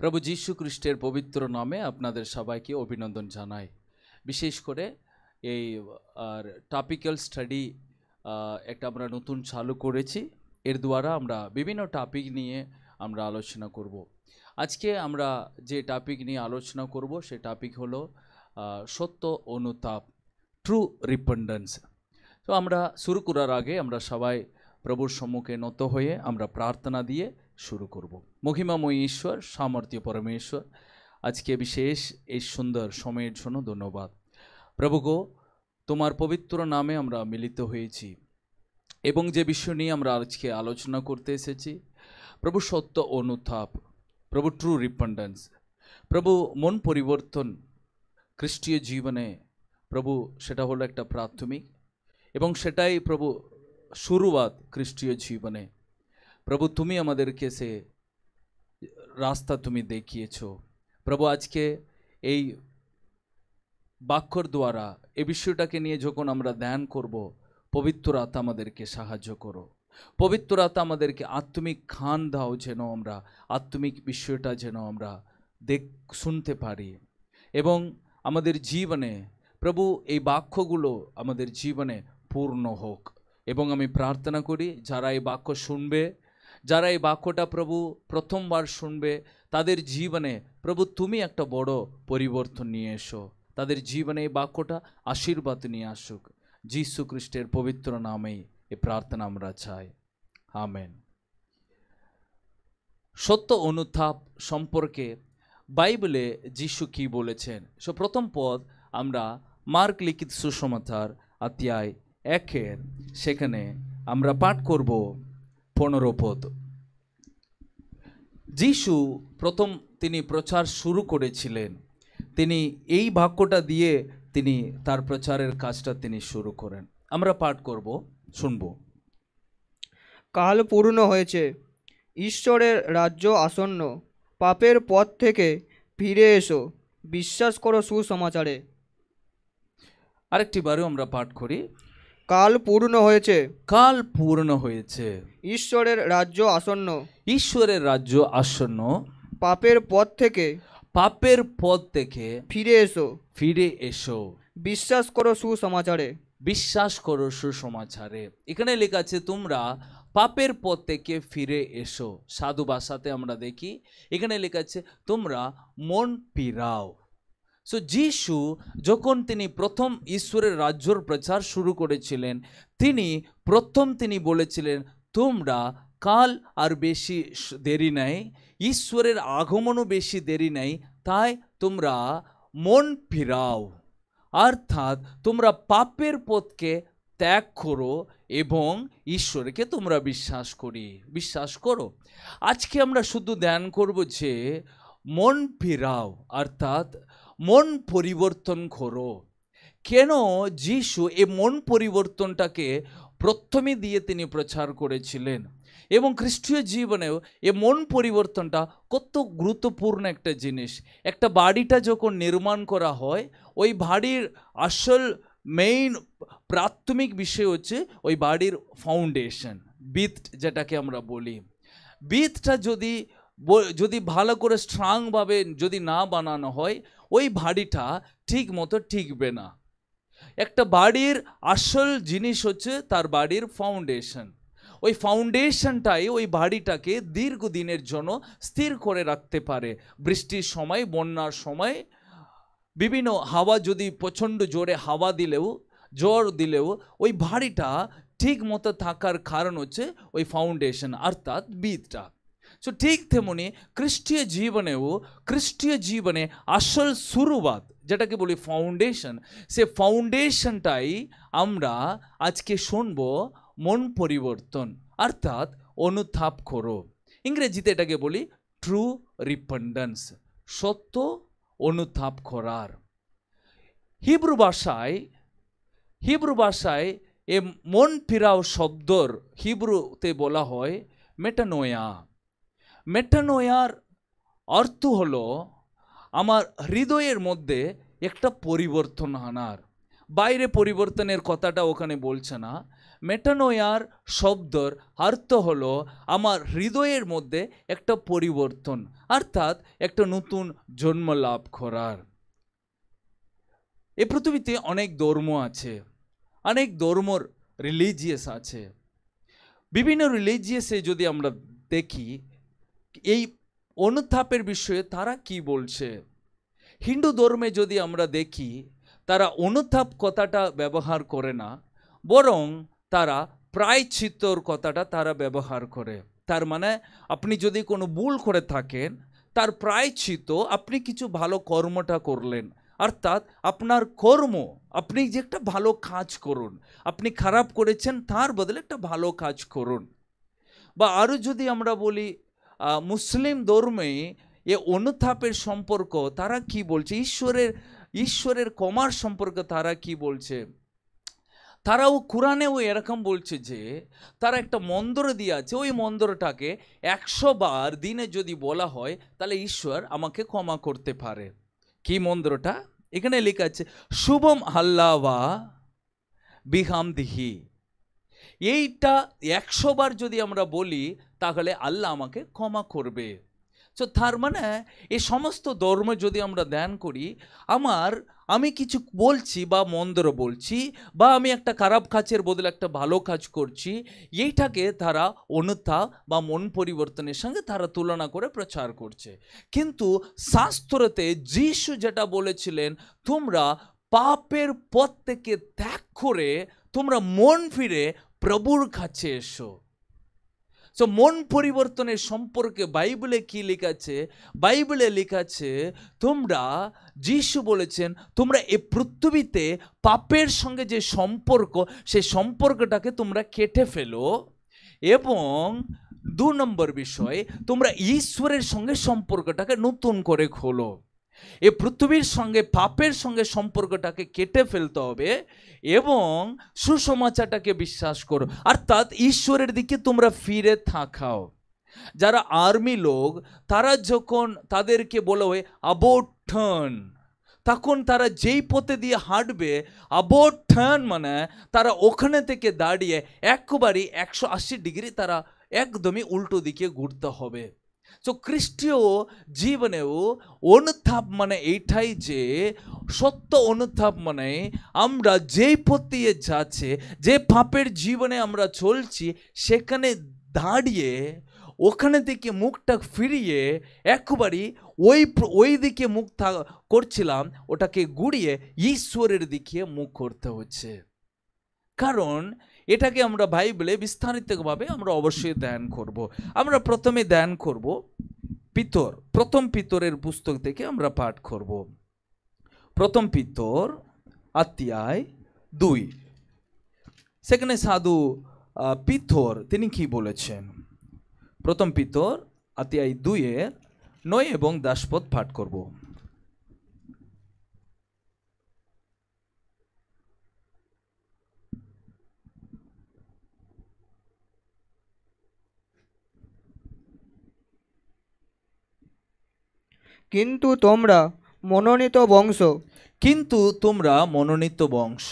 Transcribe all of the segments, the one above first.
প্রভু যীশু খ্রিস্টের পবিত্র নামে আপনাদের সবাইকে অভিনন্দন জানাই বিশেষ করে এই আর টপিক্যাল স্টাডি একটা আমরা নতুন চালু করেছি এর দ্বারা আমরা বিভিন্ন টপিক নিয়ে আমরা আলোচনা করব আজকে আমরা যে টপিক নিয়ে আলোচনা করব সে টপিক হলো সত্য অনুতাপ ট্রু রিপেন্ডেন্স তো আমরা শুরু করার আগে আমরা সবাই প্রভুর সম্মুখে নত হয়ে আমরা প্রার্থনা দিয়ে শুরু করব মহিমাময়ী ঈশ্বর সামর্থ্য পরমেশ্বর আজকে বিশেষ এই সুন্দর সময়ের জন্য ধন্যবাদ প্রভু গো তোমার পবিত্র নামে আমরা মিলিত হয়েছি এবং যে বিষয় নিয়ে আমরা আজকে আলোচনা করতে এসেছি প্রভু সত্য অনুথাপ প্রভু ট্রু রিপেন্ডেন্স প্রভু মন পরিবর্তন খ্রিস্টীয় জীবনে প্রভু সেটা হলো একটা প্রাথমিক এবং সেটাই প্রভু শুরুয়াত খ্রিস্টীয় জীবনে প্রভু তুমি আমাদেরকে সে রাস্তা তুমি দেখিয়েছ প্রভু আজকে এই বাক্যর দ্বারা এ বিষয়টাকে নিয়ে যখন আমরা ধ্যান করব পবিত্র রাত আমাদেরকে সাহায্য করো পবিত্র আত্মা আমাদেরকে আত্মিক খান দাও যেন আমরা আত্মিক বিষয়টা যেন আমরা দেখ শুনতে পারি এবং আমাদের জীবনে প্রভু এই বাক্যগুলো আমাদের জীবনে পূর্ণ হোক এবং আমি প্রার্থনা করি যারা এই বাক্য শুনবে যারা এই বাক্যটা প্রভু প্রথমবার শুনবে তাদের জীবনে প্রভু তুমি একটা বড় পরিবর্তন নিয়ে এসো তাদের জীবনে এই বাক্যটা আশীর্বাদ নিয়ে আসুক যীশু খ্রিস্টের পবিত্র নামেই এ প্রার্থনা আমরা চাই আমেন সত্য অনুথাপ সম্পর্কে বাইবেলে যিশু কি বলেছেন সো প্রথম পদ আমরা মার্ক লিখিত সুসমাচার আতিয়ায় একের সেখানে আমরা পাঠ করব পনেরো পদ যিশু প্রথম তিনি প্রচার শুরু করেছিলেন তিনি এই বাক্যটা দিয়ে তিনি তার প্রচারের কাজটা তিনি শুরু করেন আমরা পাঠ করব শুনব কাল পূর্ণ হয়েছে ঈশ্বরের রাজ্য আসন্ন পাপের পথ থেকে ফিরে এসো বিশ্বাস করো সুসমাচারে আরেকটি বারেও আমরা পাঠ করি কাল পূর্ণ হয়েছে কাল পূর্ণ হয়েছে ঈশ্বরের রাজ্য আসন্ন ঈশ্বরের রাজ্য আসন্ন পাপের পথ থেকে পাপের পথ থেকে ফিরে এসো ফিরে এসো বিশ্বাস করো সুসমাচারে বিশ্বাস করো সুসমাচারে এখানে লেখা আছে তোমরা পাপের পথ থেকে ফিরে এসো সাধু ভাষাতে আমরা দেখি এখানে লেখা আছে তোমরা মন পিরাও সো যিশু যখন তিনি প্রথম ঈশ্বরের রাজ্যর প্রচার শুরু করেছিলেন তিনি প্রথম তিনি বলেছিলেন তোমরা কাল আর বেশি দেরি নাই ঈশ্বরের আগমনও বেশি দেরি নাই তাই তোমরা মন ফিরাও অর্থাৎ তোমরা পাপের পথকে ত্যাগ করো এবং ঈশ্বরকে তোমরা বিশ্বাস করি বিশ্বাস করো আজকে আমরা শুধু ধ্যান করব যে মন ফিরাও অর্থাৎ মন পরিবর্তন করো কেন যিশু এই মন পরিবর্তনটাকে প্রথমে দিয়ে তিনি প্রচার করেছিলেন এবং খ্রিস্টীয় জীবনেও এ মন পরিবর্তনটা কত গুরুত্বপূর্ণ একটা জিনিস একটা বাড়িটা যখন নির্মাণ করা হয় ওই বাড়ির আসল মেইন প্রাথমিক বিষয় হচ্ছে ওই বাড়ির ফাউন্ডেশন বিথ যেটাকে আমরা বলি বিথটা যদি যদি ভালো করে স্ট্রংভাবে যদি না বানানো হয় ওই বাড়িটা ঠিক মতো ঠিকবে না একটা বাড়ির আসল জিনিস হচ্ছে তার বাড়ির ফাউন্ডেশন ওই ফাউন্ডেশনটাই ওই বাড়িটাকে দীর্ঘদিনের জন্য স্থির করে রাখতে পারে বৃষ্টির সময় বন্যার সময় বিভিন্ন হাওয়া যদি প্রচণ্ড জোরে হাওয়া দিলেও জ্বর দিলেও ওই বাড়িটা ঠিক মতো থাকার কারণ হচ্ছে ওই ফাউন্ডেশন অর্থাৎ বীজটা সো ঠিক তেমনি খ্রিস্টীয় জীবনেও খ্রিস্টীয় জীবনে আসল শুরুবাদ যেটাকে বলি ফাউন্ডেশন সে ফাউন্ডেশনটাই আমরা আজকে শুনব মন পরিবর্তন অর্থাৎ অনুতাপ করো ইংরেজিতে এটাকে বলি ট্রু রিপেন্ডেন্স সত্য অনুতাপ করার হিব্রু ভাষায় হিব্রু ভাষায় এ মন ফিরাও শব্দর হিব্রুতে বলা হয় মেটানোয়া মেটানোয়ার অর্থ হলো আমার হৃদয়ের মধ্যে একটা পরিবর্তন আনার বাইরে পরিবর্তনের কথাটা ওখানে বলছে না মেটানোয়ার শব্দর অর্থ হলো আমার হৃদয়ের মধ্যে একটা পরিবর্তন অর্থাৎ একটা নতুন জন্ম লাভ করার এ পৃথিবীতে অনেক ধর্ম আছে অনেক ধর্মর রিলিজিয়াস আছে বিভিন্ন রিলিজিয়াসে যদি আমরা দেখি এই অনুতাপের বিষয়ে তারা কি বলছে হিন্দু ধর্মে যদি আমরা দেখি তারা অনুতাপ কথাটা ব্যবহার করে না বরং তারা প্রায়চিত্তর কথাটা তারা ব্যবহার করে তার মানে আপনি যদি কোনো ভুল করে থাকেন তার চিত্ত আপনি কিছু ভালো কর্মটা করলেন অর্থাৎ আপনার কর্ম আপনি যে একটা ভালো কাজ করুন আপনি খারাপ করেছেন তার বদলে একটা ভালো কাজ করুন বা আরও যদি আমরা বলি মুসলিম ধর্মে এ অনুতাপের সম্পর্ক তারা কি বলছে ঈশ্বরের ঈশ্বরের কমার সম্পর্কে তারা কি বলছে তারাও কোরআনেও এরকম বলছে যে তারা একটা মন্দর দিয়ে আছে ওই মন্দরটাকে একশো বার দিনে যদি বলা হয় তাহলে ঈশ্বর আমাকে ক্ষমা করতে পারে কি মন্দরটা এখানে লেখা আছে শুভম হাল্লাওয়া দিহি এইটা একশোবার যদি আমরা বলি তাহলে আল্লাহ আমাকে ক্ষমা করবে তো তার মানে এই সমস্ত ধর্ম যদি আমরা ধ্যান করি আমার আমি কিছু বলছি বা মন্দ্র বলছি বা আমি একটা খারাপ কাজের বদলে একটা ভালো কাজ করছি এইটাকে তারা অনুথা বা মন পরিবর্তনের সঙ্গে তারা তুলনা করে প্রচার করছে কিন্তু শাস্ত্রতে যিশু যেটা বলেছিলেন তোমরা পাপের পথ থেকে ত্যাগ করে তোমরা মন ফিরে প্রভুর কাছে এসো সো মন পরিবর্তনের সম্পর্কে বাইবেলে কি লেখাছে বাইবেলে লেখাছে তোমরা যিশু বলেছেন তোমরা এ পৃথিবীতে পাপের সঙ্গে যে সম্পর্ক সেই সম্পর্কটাকে তোমরা কেটে ফেলো এবং দু নম্বর বিষয় তোমরা ঈশ্বরের সঙ্গে সম্পর্কটাকে নতুন করে খোলো এ পৃথিবীর সঙ্গে পাপের সঙ্গে সম্পর্কটাকে কেটে ফেলতে হবে এবং সুসমাচারটাকে বিশ্বাস করো অর্থাৎ ঈশ্বরের দিকে তোমরা ফিরে থাকাও যারা আর্মি লোক তারা যখন তাদেরকে বলা হয় আবর্ঠন তখন তারা যেই পথে দিয়ে হাঁটবে আবর্ঠন মানে তারা ওখানে থেকে দাঁড়িয়ে একবারই একশো আশি ডিগ্রি তারা একদমই উল্টো দিকে ঘুরতে হবে সো খ্রিস্টীয় জীবনেও ಜೀವನವು মানে এইটাই যে সত্য মানে আমরা যেই পথে যাচ্ছে যে পাপের জীবনে আমরা চলছি সেখানে দাঁড়িয়ে ওখানে থেকে মুখটা ফিরিয়ে একবারই ওই ওই দিকে মুখ করছিলাম ওটাকে গুড়িয়ে ঈশ্বরের দিকে মুখ করতে হচ্ছে কারণ এটাকে আমরা বাইবেলে বিস্তারিতভাবে আমরা অবশ্যই ধ্যান করব। আমরা প্রথমে ধ্যান করব পিতর প্রথম পিতরের পুস্তক থেকে আমরা পাঠ করব প্রথম পিতর আত্মীয় দুই সেখানে সাধু পিতর তিনি কি বলেছেন প্রথম পিতর আত্মীয় দুইয়ের নয় এবং দাসপথ পাঠ করব কিন্তু তোমরা মনোনীত বংশ কিন্তু তোমরা মনোনীত বংশ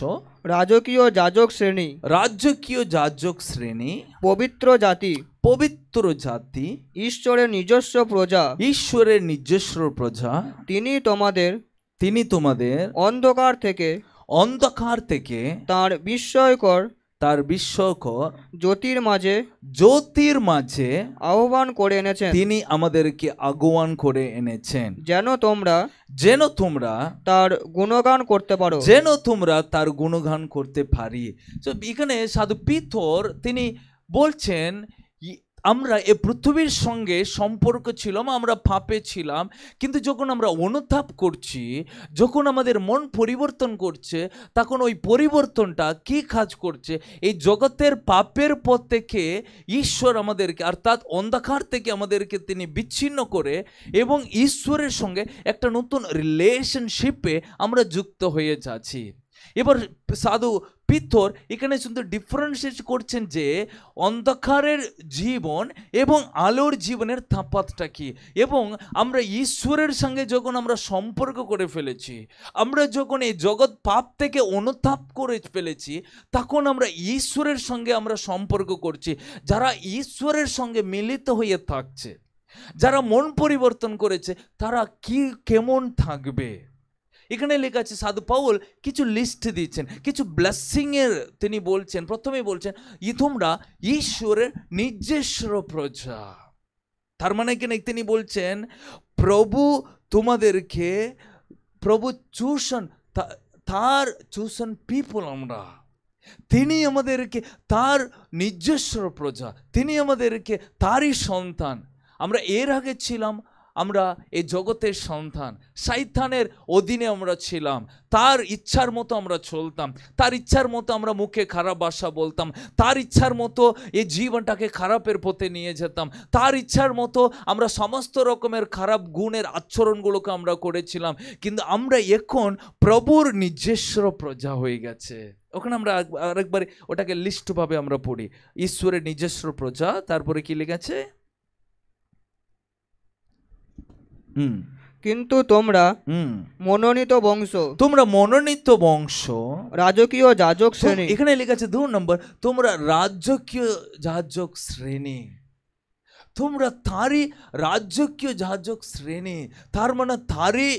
রাজকীয় যাজক শ্রেণী রাজকীয় যাজক শ্রেণী পবিত্র জাতি পবিত্র জাতি ঈশ্বরের নিজস্ব প্রজা ঈশ্বরের নিজস্ব প্রজা তিনি তোমাদের তিনি তোমাদের অন্ধকার থেকে অন্ধকার থেকে তার বিস্ময়কর তার বিশ্বক জ্যোতির মাঝে জ্যোতির মাঝে আহ্বান করে এনেছেন তিনি আমাদেরকে আগুয়ান করে এনেছেন যেন তোমরা যেন তোমরা তার গুণগান করতে পারো যেন তোমরা তার গুণগান করতে পারি তো এখানে সাধু পিথর তিনি বলছেন আমরা এ পৃথিবীর সঙ্গে সম্পর্ক ছিলাম আমরা ফাঁপে ছিলাম কিন্তু যখন আমরা অনুতাপ করছি যখন আমাদের মন পরিবর্তন করছে তখন ওই পরিবর্তনটা কি কাজ করছে এই জগতের পাপের পথ থেকে ঈশ্বর আমাদেরকে অর্থাৎ অন্ধকার থেকে আমাদেরকে তিনি বিচ্ছিন্ন করে এবং ঈশ্বরের সঙ্গে একটা নতুন রিলেশনশিপে আমরা যুক্ত হয়ে যাচ্ছি এবার সাধু পিথর এখানে সুন্দর ডিফারেন্সিয়েট করছেন যে অন্ধকারের জীবন এবং আলোর জীবনের তাপাতটা কি এবং আমরা ঈশ্বরের সঙ্গে যখন আমরা সম্পর্ক করে ফেলেছি আমরা যখন এই জগৎ পাপ থেকে অনুতাপ করে ফেলেছি তখন আমরা ঈশ্বরের সঙ্গে আমরা সম্পর্ক করছি যারা ঈশ্বরের সঙ্গে মিলিত হয়ে থাকছে যারা মন পরিবর্তন করেছে তারা কি কেমন থাকবে এখানে লেখা আছে সাধু পাউল কিছু লিস্ট দিচ্ছেন কিছু ব্লেসিংয়ের তিনি বলছেন প্রথমে বলছেন ই তোমরা ঈশ্বরের নিজস্ব প্রজা তার মানে কেন তিনি বলছেন প্রভু তোমাদেরকে প্রভু চুষণ তার চুষণ পিপল আমরা তিনি আমাদেরকে তার নিজস্ব প্রজা তিনি আমাদেরকে তারই সন্তান আমরা এর আগে ছিলাম আমরা এই জগতের সন্তান সাইথানের অধীনে আমরা ছিলাম তার ইচ্ছার মতো আমরা চলতাম তার ইচ্ছার মতো আমরা মুখে খারাপ বাসা বলতাম তার ইচ্ছার মতো এই জীবনটাকে খারাপের পথে নিয়ে যেতাম তার ইচ্ছার মতো আমরা সমস্ত রকমের খারাপ গুণের আচরণগুলোকে আমরা করেছিলাম কিন্তু আমরা এখন প্রভুর নিজস্ব প্রজা হয়ে গেছে ওখানে আমরা আরেকবার ওটাকে লিস্টভাবে আমরা পড়ি ঈশ্বরের নিজস্ব প্রজা তারপরে কি লেগেছে কিন্তু তোমরা মনোনীত বংশ তোমরা মনোনীত বংশ রাজকীয় যাজক শ্রেণী এখানে লেখা আছে দু নম্বর তোমরা রাজকীয় যাজক শ্রেণী তোমরা তারই রাজকীয় যাজক শ্রেণী তার মানে তারই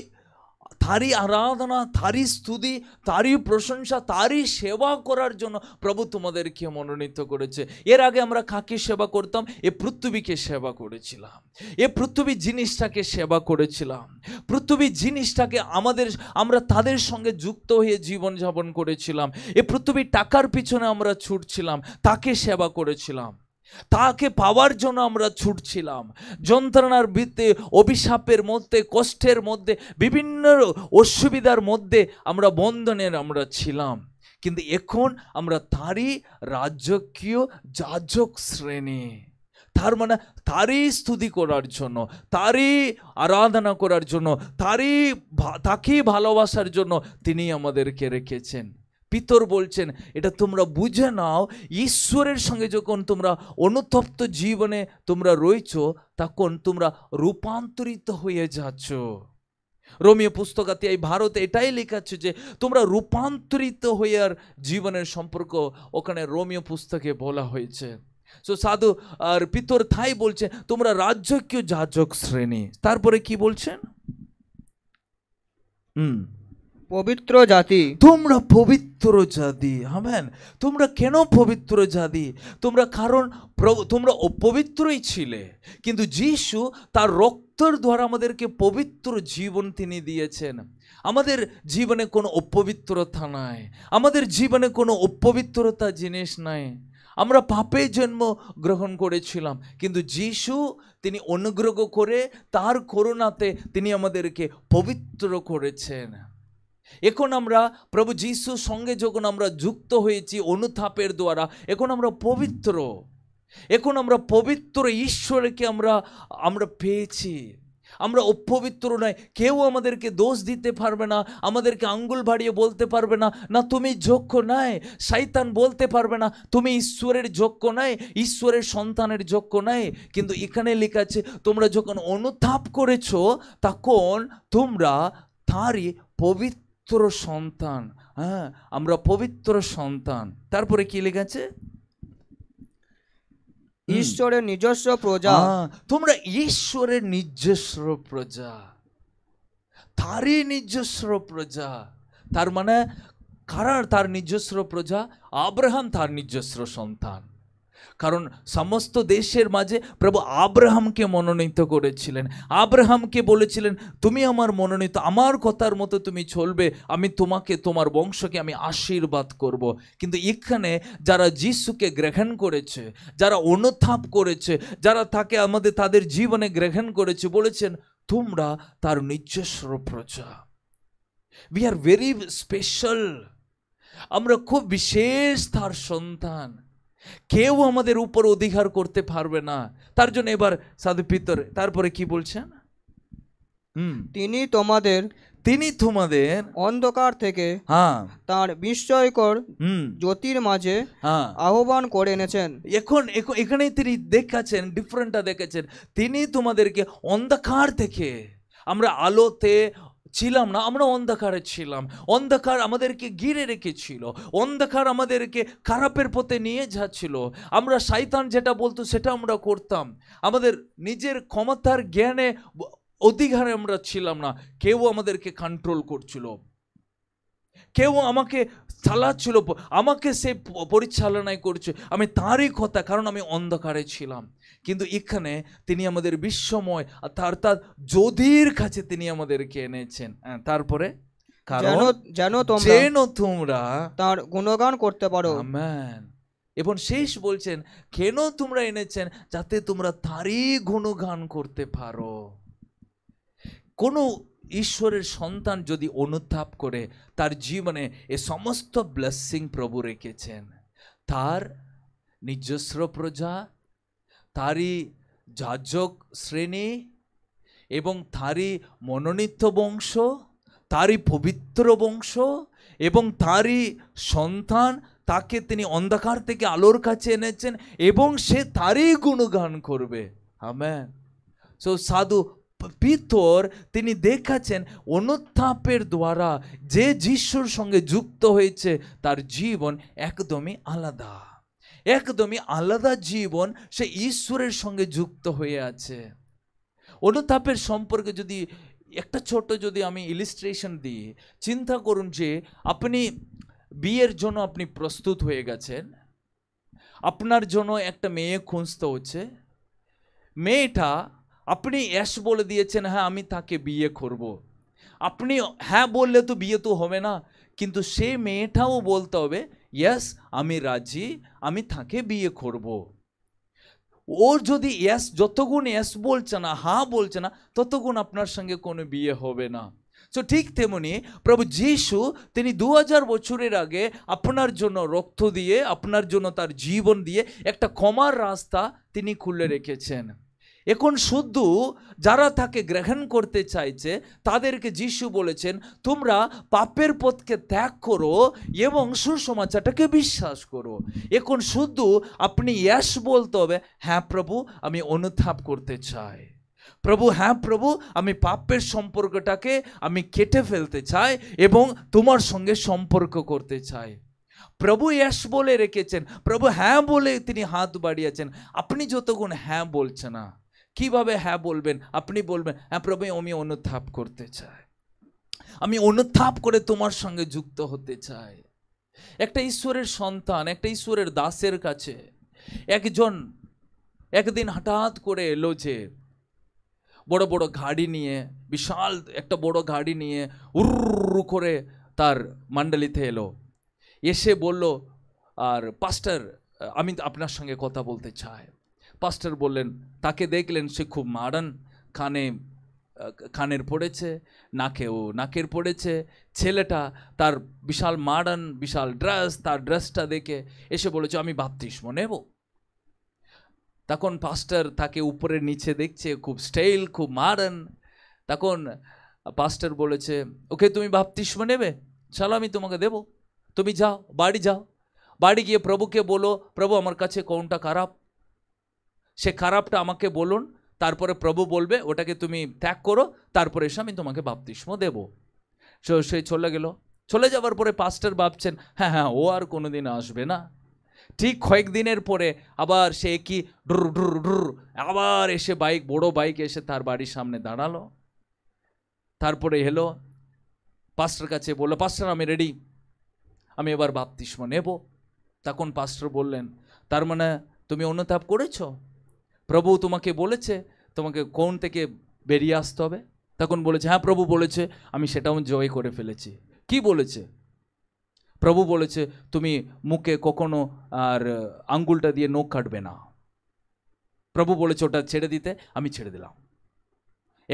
তারই আরাধনা তারই স্তুতি তারই প্রশংসা তারই সেবা করার জন্য প্রভু তোমাদেরকে মনোনীত করেছে এর আগে আমরা কাকে সেবা করতাম এ পৃথিবীকে সেবা করেছিলাম এ পৃথিবী জিনিসটাকে সেবা করেছিলাম পৃথিবী জিনিসটাকে আমাদের আমরা তাদের সঙ্গে যুক্ত হয়ে জীবনযাপন করেছিলাম এ পৃথিবী টাকার পিছনে আমরা ছুটছিলাম তাকে সেবা করেছিলাম তাকে পাওয়ার জন্য আমরা ছুটছিলাম যন্ত্রণার ভিত্তে অভিশাপের মধ্যে কষ্টের মধ্যে বিভিন্ন অসুবিধার মধ্যে আমরা বন্ধনের আমরা ছিলাম কিন্তু এখন আমরা তারই রাজকীয় যাজক শ্রেণী তার মানে তারই স্তুতি করার জন্য তারই আরাধনা করার জন্য তারই তাকেই ভালোবাসার জন্য তিনি আমাদেরকে রেখেছেন পিতর বলছেন এটা তোমরা বুঝে নাও ঈশ্বরের সঙ্গে যখন তোমরা অনুতপ্ত জীবনে তোমরা রয়েছ তখন তোমরা রূপান্তরিত হয়ে যাচ্ছ রোমীয় পুস্তকাতে এই ভারতে এটাই লেখাচ্ছে যে তোমরা রূপান্তরিত হয়ে আর জীবনের সম্পর্ক ওখানে রোমীয় পুস্তকে বলা হয়েছে সো সাধু আর পিতর থাই বলছে তোমরা রাজ্যকীয় যাজক শ্রেণী তারপরে কি বলছেন হুম পবিত্র জাতি তোমরা পবিত্র জাতি হ্যাঁ তোমরা কেন পবিত্র জাতি তোমরা কারণ তোমরা অপবিত্রই ছিলে কিন্তু যিশু তার রক্তর দ্বারা আমাদেরকে পবিত্র জীবন তিনি দিয়েছেন আমাদের জীবনে কোনো অপবিত্রতা নাই আমাদের জীবনে কোনো অপবিত্রতা জিনিস নাই আমরা পাপে জন্ম গ্রহণ করেছিলাম কিন্তু যিশু তিনি অনুগ্রহ করে তার করুণাতে তিনি আমাদেরকে পবিত্র করেছেন এখন আমরা প্রভু যিশুর সঙ্গে যখন আমরা যুক্ত হয়েছি অনুথাপের দ্বারা এখন আমরা পবিত্র এখন আমরা পবিত্র ঈশ্বরকে আমরা আমরা পেয়েছি আমরা অপবিত্র নয় কেউ আমাদেরকে দোষ দিতে পারবে না আমাদেরকে আঙ্গুল বাড়িয়ে বলতে পারবে না না তুমি যোগ্য নয় সাইতান বলতে পারবে না তুমি ঈশ্বরের যোগ্য নয় ঈশ্বরের সন্তানের যোগ্য নয় কিন্তু এখানে লেখা আছে তোমরা যখন অনুতাপ করেছো তখন তোমরা তাঁরই পবিত্র পবিত্র সন্তান হ্যাঁ আমরা পবিত্র সন্তান তারপরে কি লেগেছে ঈশ্বরের নিজস্ব প্রজা তোমরা ঈশ্বরের নিজস্ব প্রজা তারই নিজস্ব প্রজা তার মানে কারার তার নিজস্ব প্রজা আব্রাহাম তার নিজস্ব সন্তান কারণ সমস্ত দেশের মাঝে প্রভু আব্রাহামকে মনোনীত করেছিলেন আব্রাহামকে বলেছিলেন তুমি আমার মনোনীত আমার কথার মতো তুমি চলবে আমি তোমাকে তোমার বংশকে আমি আশীর্বাদ করব। কিন্তু এখানে যারা যিশুকে গ্রহণ করেছে যারা অনুথাপ করেছে যারা তাকে আমাদের তাদের জীবনে গ্রহণ করেছে বলেছেন তোমরা তার নিজস্ব প্রজা উই আর ভেরি স্পেশাল আমরা খুব বিশেষ তার সন্তান কেউ আমাদের উপর অধিকার করতে পারবে না তার জন্য এবার সাধু পিতর তারপরে কি বলছেন হুম তিনি তোমাদের তিনি তোমাদের অন্ধকার থেকে হ্যাঁ তার বিস্ময়কর জ্যোতির মাঝে হ্যাঁ আহ্বান করে এনেছেন এখন এখানেই তিনি দেখাচ্ছেন ডিফারেন্টটা দেখেছেন তিনি তোমাদেরকে অন্ধকার থেকে আমরা আলোতে ছিলাম না আমরা অন্ধকারে ছিলাম অন্ধকার আমাদেরকে ঘিরে রেখেছিল অন্ধকার আমাদেরকে খারাপের পথে নিয়ে যাচ্ছিল আমরা শয়তান যেটা বলতো সেটা আমরা করতাম আমাদের নিজের ক্ষমতার জ্ঞানে অধিকারে আমরা ছিলাম না কেউ আমাদেরকে কন্ট্রোল করছিল কেউ আমাকে চালাচ্ছিল আমাকে সে পরিচালনায় করছে আমি তারই কথা কারণ আমি অন্ধকারে ছিলাম কিন্তু এখানে তিনি আমাদের বিশ্বময় তার যদির কাছে তিনি আমাদেরকে এনেছেন হ্যাঁ, তারপরে কারণ যেন যেন তোমরা তার গুণগান করতে পারো এবং শেষ বলছেন কেন তোমরা এনেছেন যাতে তোমরা তারই গুণগান করতে পারো কোনো ঈশ্বরের সন্তান যদি অনুতাপ করে তার জীবনে এ সমস্ত ব্লেসিং প্রভু রেখেছেন তার নিজস্ব প্রজা তারই যাজক শ্রেণী এবং তারই মনোনীত বংশ তারই পবিত্র বংশ এবং তারই সন্তান তাকে তিনি অন্ধকার থেকে আলোর কাছে এনেছেন এবং সে তারই গুণগান করবে হ্যাঁ সো সাধু পিতর তিনি দেখাচ্ছেন অনুত্থাপের দ্বারা যে যিশুর সঙ্গে যুক্ত হয়েছে তার জীবন একদমই আলাদা একদমই আলাদা জীবন সে ঈশ্বরের সঙ্গে যুক্ত হয়ে আছে অনুতাপের সম্পর্কে যদি একটা ছোট যদি আমি ইলিস্ট্রেশন দিই চিন্তা করুন যে আপনি বিয়ের জন্য আপনি প্রস্তুত হয়ে গেছেন আপনার জন্য একটা মেয়ে খুঁজতে হচ্ছে মেয়েটা আপনি অ্যাশ বলে দিয়েছেন হ্যাঁ আমি তাকে বিয়ে করব। আপনি হ্যাঁ বললে তো বিয়ে তো হবে না কিন্তু সে মেয়েটাও বলতে হবে ইয়াস আমি রাজি আমি তাকে বিয়ে করব। ওর যদি ইয়াস যতগুণ এস বলছে না হা বলছে না ততগুণ আপনার সঙ্গে কোনো বিয়ে হবে না সো ঠিক তেমনি প্রভু যিশু তিনি দু হাজার বছরের আগে আপনার জন্য রক্ত দিয়ে আপনার জন্য তার জীবন দিয়ে একটা ক্ষমার রাস্তা তিনি খুলে রেখেছেন এখন শুধু যারা তাকে গ্রহণ করতে চাইছে তাদেরকে যিশু বলেছেন তোমরা পাপের পথকে ত্যাগ করো এবং সুসমাচারটাকে বিশ্বাস করো এখন শুধু আপনি ইয়াস বলতে হবে হ্যাঁ প্রভু আমি অনুতাপ করতে চাই প্রভু হ্যাঁ প্রভু আমি পাপের সম্পর্কটাকে আমি কেটে ফেলতে চাই এবং তোমার সঙ্গে সম্পর্ক করতে চাই প্রভু ইয়াস বলে রেখেছেন প্রভু হ্যাঁ বলে তিনি হাত বাড়িয়েছেন আপনি যতক্ষণ হ্যাঁ বলছে না কিভাবে হ্যাঁ বলবেন আপনি বলবেন হ্যাঁ প্রভু আমি অনুথাপ করতে চাই আমি অনুথাপ করে তোমার সঙ্গে যুক্ত হতে চাই একটা ঈশ্বরের সন্তান একটা ঈশ্বরের দাসের কাছে একজন একদিন হঠাৎ করে এলো যে বড় বড় গাড়ি নিয়ে বিশাল একটা বড় গাড়ি নিয়ে উর্রু করে তার মান্ডালিতে এলো এসে বলল আর পাস্টার আমি আপনার সঙ্গে কথা বলতে চাই পাস্টার বললেন তাকে দেখলেন সে খুব মারান কানে কানের পড়েছে নাকে ও নাকের পড়েছে ছেলেটা তার বিশাল মারান বিশাল ড্রেস তার ড্রেসটা দেখে এসে বলেছে আমি বাপ্তিস্ম নেব তখন পাস্টার তাকে উপরে নিচে দেখছে খুব স্টাইল খুব মারান তখন পাস্টার বলেছে ওকে তুমি বাপ্তিস্ম নেবে চলো আমি তোমাকে দেব তুমি যাও বাড়ি যাও বাড়ি গিয়ে প্রভুকে বলো প্রভু আমার কাছে কোনটা খারাপ সে খারাপটা আমাকে বলুন তারপরে প্রভু বলবে ওটাকে তুমি ত্যাগ করো তারপরে এসে আমি তোমাকে বাপতিস্ম দেবো সো সে চলে গেল চলে যাওয়ার পরে পাস্টার ভাবছেন হ্যাঁ হ্যাঁ ও আর কোনো দিন আসবে না ঠিক কয়েকদিনের পরে আবার সে কি ড্রুর ড্রুর ড্রুর আবার এসে বাইক বড় বাইক এসে তার বাড়ির সামনে দাঁড়ালো তারপরে এলো পাস্টার কাছে বললো পাস্টার আমি রেডি আমি এবার বাপতিস্ম নেব তখন পাস্টার বললেন তার মানে তুমি অনুতাপ করেছো প্রভু তোমাকে বলেছে তোমাকে কোন থেকে বেরিয়ে আসতে হবে তখন বলেছে হ্যাঁ প্রভু বলেছে আমি সেটাও জয় করে ফেলেছি কি বলেছে প্রভু বলেছে তুমি মুখে কখনো আর আঙ্গুলটা দিয়ে নখ কাটবে না প্রভু বলেছে ওটা ছেড়ে দিতে আমি ছেড়ে দিলাম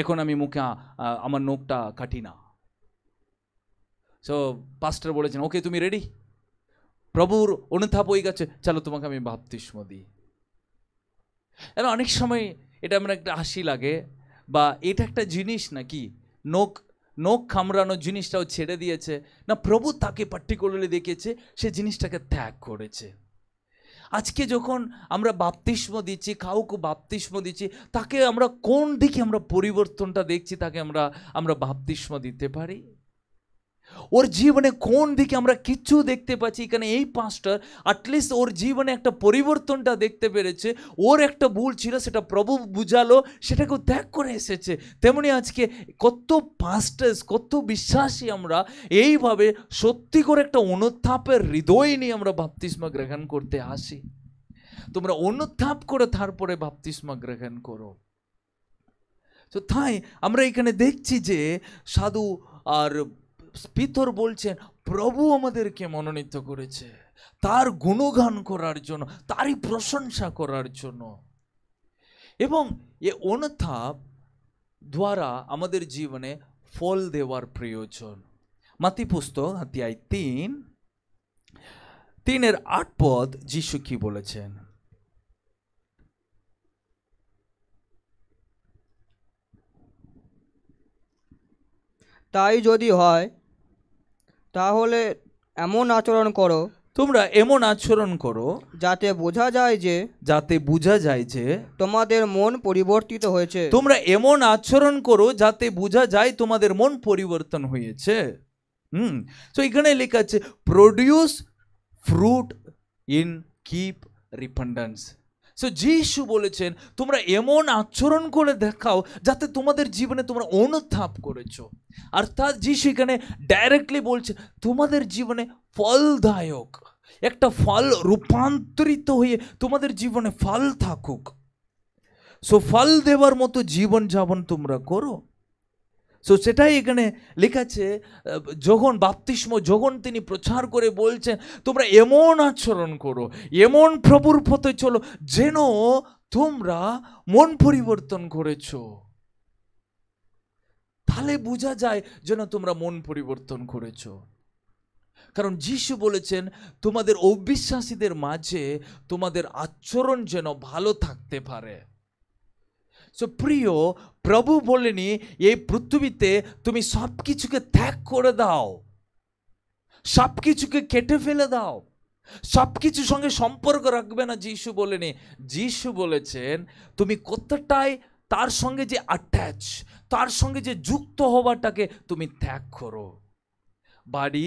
এখন আমি মুখে আমার নখটা কাটি না সো পাস্টার বলেছেন ওকে তুমি রেডি প্রভুর অনুতাপ হয়ে গেছে চলো তোমাকে আমি ভাবতিস্ম দিই আর অনেক সময় এটা আমার একটা হাসি লাগে বা এটা একটা জিনিস নাকি নোক নোখ খামড়ানো জিনিসটাও ছেড়ে দিয়েছে না প্রভু তাকে পার্টিকুলারলি দেখেছে সে জিনিসটাকে ত্যাগ করেছে আজকে যখন আমরা বাপ্তিস্ম দিচ্ছি কাউকে বাপ্তিস্ম দিচ্ছি তাকে আমরা কোন দিকে আমরা পরিবর্তনটা দেখছি তাকে আমরা আমরা বাপ্তিস্ম দিতে পারি ওর জীবনে কোন দিকে আমরা কিচ্ছু দেখতে পাচ্ছি এখানে এই পাঁচটার অ্যাটলিস্ট ওর জীবনে একটা পরিবর্তনটা দেখতে পেরেছে ওর একটা ভুল ছিল সেটা প্রভু বুঝালো সেটাকে ত্যাগ করে এসেছে তেমনি আজকে কত পাস্টার্স কত বিশ্বাসী আমরা এইভাবে সত্যি করে একটা অনুত্থাপের হৃদয় নিয়ে আমরা ভাবতিস্মা গ্রহণ করতে আসি তোমরা অনুত্থাপ করে তারপরে ভাবতিস্মা গ্রহণ করো তো তাই আমরা এখানে দেখছি যে সাধু আর পিতর বলছেন প্রভু আমাদেরকে মনোনীত করেছে তার গুণগান করার জন্য তারই প্রশংসা করার জন্য এবং এ অনুথাপ দ্বারা আমাদের জীবনে ফল দেওয়ার প্রয়োজন মাতি পুস্তক হাতিয়ায় তিন তিনের আট পদ যিশু কি বলেছেন তাই যদি হয় তাহলে এমন আচরণ করো তোমরা এমন আচরণ করো যাতে বোঝা যায় যে যাতে বোঝা যায় যে তোমাদের মন পরিবর্তিত হয়েছে তোমরা এমন আচরণ করো যাতে বোঝা যায় তোমাদের মন পরিবর্তন হয়েছে হুম তো এখানে লেখা আছে produce fruit in keep repentance so Jesus বলেছেন তোমরা এমন আচরণ করে দেখাও যাতে তোমাদের জীবনে তোমরা অনুত্থাপ করেছো তা যিশু এখানে ডাইরেক্টলি বলছে তোমাদের জীবনে ফলদায়ক একটা ফল রূপান্তরিত হয়ে তোমাদের জীবনে ফল থাকুক সো ফল দেওয়ার মতো জীবনযাপন তোমরা করো সো সেটাই এখানে লেখাছে যখন বাপতিস্ম যখন তিনি প্রচার করে বলছেন তোমরা এমন আচরণ করো এমন প্রভুর পথে চলো যেন তোমরা মন পরিবর্তন করেছ তাহলে বোঝা যায় যেন তোমরা মন পরিবর্তন করেছ কারণ যিশু বলেছেন তোমাদের অবিশ্বাসীদের মাঝে তোমাদের আচরণ যেন ভালো থাকতে পারে সো প্রিয় প্রভু বলেনি এই পৃথিবীতে তুমি সব কিছুকে ত্যাগ করে দাও সব কিছুকে কেটে ফেলে দাও সব কিছুর সঙ্গে সম্পর্ক রাখবে না যিশু বলেনি যিশু বলেছেন তুমি কতটাই তার সঙ্গে যে অ্যাটাচ তার সঙ্গে যে যুক্ত হওয়াটাকে তুমি ত্যাগ করো বাড়ি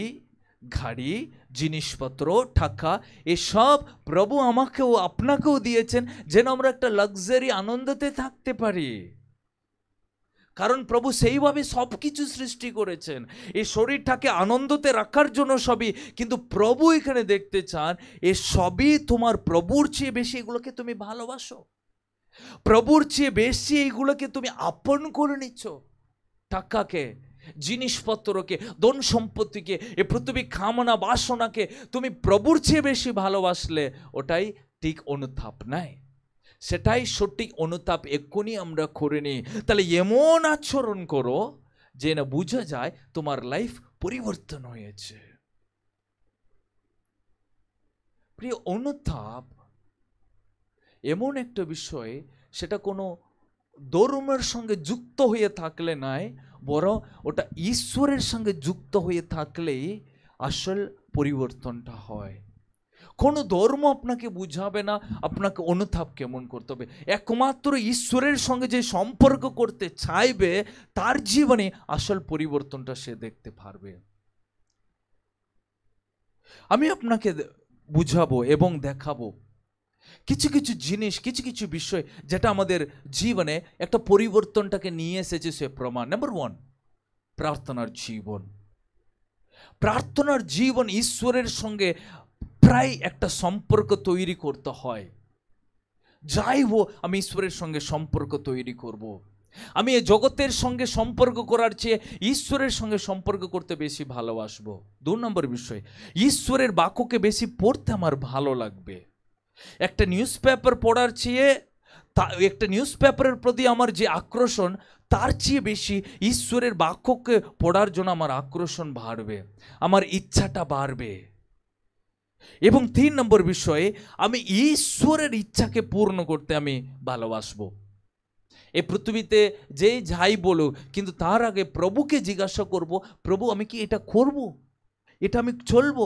গাড়ি জিনিসপত্র টাকা এসব প্রভু আমাকেও আপনাকেও দিয়েছেন যেন আমরা একটা লাক্সারি আনন্দতে থাকতে পারি কারণ প্রভু সেইভাবে সব কিছু সৃষ্টি করেছেন এই শরীরটাকে আনন্দতে রাখার জন্য সবই কিন্তু প্রভু এখানে দেখতে চান এ সবই তোমার প্রভুর চেয়ে বেশি এগুলোকে তুমি ভালোবাসো প্রভুর চেয়ে বেশি এইগুলোকে তুমি আপন করে নিচ্ছ টাকাকে জিনিসপত্রকে ধন সম্পত্তিকে এ পৃথিবী খামনা বাসনাকে তুমি প্রভুর চেয়ে বেশি ভালোবাসলে ওটাই ঠিক অনুতাপ নয় সেটাই সঠিক অনুতাপ এক্ষুনি আমরা করে নিই তাহলে এমন আচরণ করো যে না বোঝা যায় তোমার লাইফ পরিবর্তন হয়েছে প্রিয় অনুতাপ এমন একটা বিষয় সেটা কোনো ধর্মের সঙ্গে যুক্ত হয়ে থাকলে নয় বরং ওটা ঈশ্বরের সঙ্গে যুক্ত হয়ে থাকলেই আসল পরিবর্তনটা হয় কোনো ধর্ম আপনাকে বুঝাবে না আপনাকে অনুতাপ কেমন করতে হবে একমাত্র ঈশ্বরের সঙ্গে যে সম্পর্ক করতে চাইবে তার জীবনে আসল পরিবর্তনটা সে দেখতে পারবে আমি আপনাকে বুঝাবো এবং দেখাবো কিছু কিছু জিনিস কিছু কিছু বিষয় যেটা আমাদের জীবনে একটা পরিবর্তনটাকে নিয়ে এসেছে সে প্রমাণ নাম্বার ওয়ান প্রার্থনার জীবন প্রার্থনার জীবন ঈশ্বরের সঙ্গে প্রায় একটা সম্পর্ক তৈরি করতে হয় যাই হোক আমি ঈশ্বরের সঙ্গে সম্পর্ক তৈরি করব। আমি এ জগতের সঙ্গে সম্পর্ক করার চেয়ে ঈশ্বরের সঙ্গে সম্পর্ক করতে বেশি ভালোবাসবো দু নম্বর বিষয় ঈশ্বরের বাক্যকে বেশি পড়তে আমার ভালো লাগবে একটা নিউজ পেপার পড়ার চেয়ে তা একটা নিউজ পেপারের প্রতি আমার যে আকর্ষণ তার চেয়ে বেশি ঈশ্বরের বাক্যকে পড়ার জন্য আমার আকর্ষণ বাড়বে আমার ইচ্ছাটা বাড়বে এবং তিন নম্বর বিষয়ে আমি ঈশ্বরের ইচ্ছাকে পূর্ণ করতে আমি ভালোবাসব এ পৃথিবীতে যেই যাই বলুক কিন্তু তার আগে প্রভুকে জিজ্ঞাসা করব প্রভু আমি কি এটা করব এটা আমি চলবো